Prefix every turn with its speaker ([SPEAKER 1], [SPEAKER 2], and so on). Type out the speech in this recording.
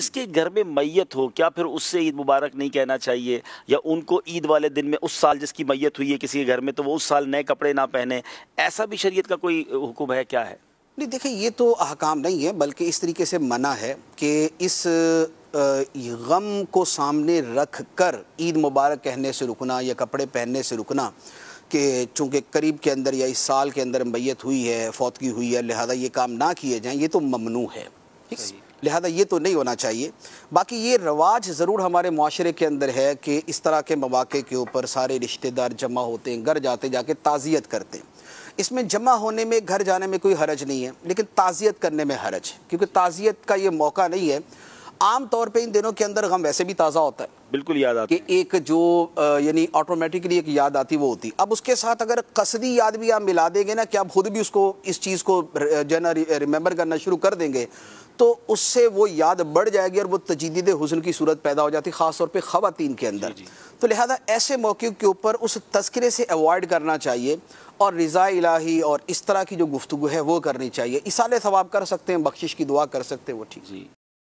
[SPEAKER 1] इसके घर में मैयत हो क्या फिर उससे ईद मुबारक नहीं कहना चाहिए या उनको ईद वाले दिन में उस साल जिसकी मैयत हुई है किसी के घर में तो वो उस साल नए कपड़े ना पहने ऐसा भी शरीयत का कोई हुक्म है क्या है
[SPEAKER 2] नहीं देखिए ये तो अहकाम नहीं है बल्कि इस तरीके से मना है कि इस गम को सामने रख कर ईद मुबारक कहने से रुकना या कपड़े पहनने से रुकना कि चूँकि करीब के अंदर या इस साल के अंदर मैत हुई है फौतगी हुई है लिहाजा ये काम ना किए जाएँ ये तो ममनू है ठीक है लिहाजा ये तो नहीं होना चाहिए बाकी ये रवाज ज़रूर हमारे माशरे के अंदर है कि इस तरह के मौाक़े के ऊपर सारे रिश्तेदार जमा होते हैं घर जाते जाके ताज़ियत करते हैं इसमें जमा होने में घर जाने में कोई हरज नहीं है लेकिन ताज़ियत करने में हरज है क्योंकि ताज़ियत का ये मौका नहीं है आम तौर पे इन दिनों के अंदर गम वैसे भी ताज़ा होता है बिल्कुल याद आती कि एक जो यानी ऑटोमेटिकली एक याद आती वो होती अब उसके साथ अगर कसदी याद भी आप मिला देंगे ना कि आप खुद भी उसको इस चीज़ को जो है रिमेंबर करना शुरू कर देंगे तो उससे वो याद बढ़ जाएगी और वो तजीद हुसन की सूरत पैदा हो जाती है ख़ासतौर पर ख़वान के अंदर तो लिहाजा ऐसे मौके के ऊपर उस तस्करे से अवॉइड करना चाहिए और रज़ा इलाही और इस तरह की जो गुफ्तु है वो करनी चाहिए इसाले सवाब कर सकते हैं बख्शिश की दुआ कर सकते हैं वो ठीक जी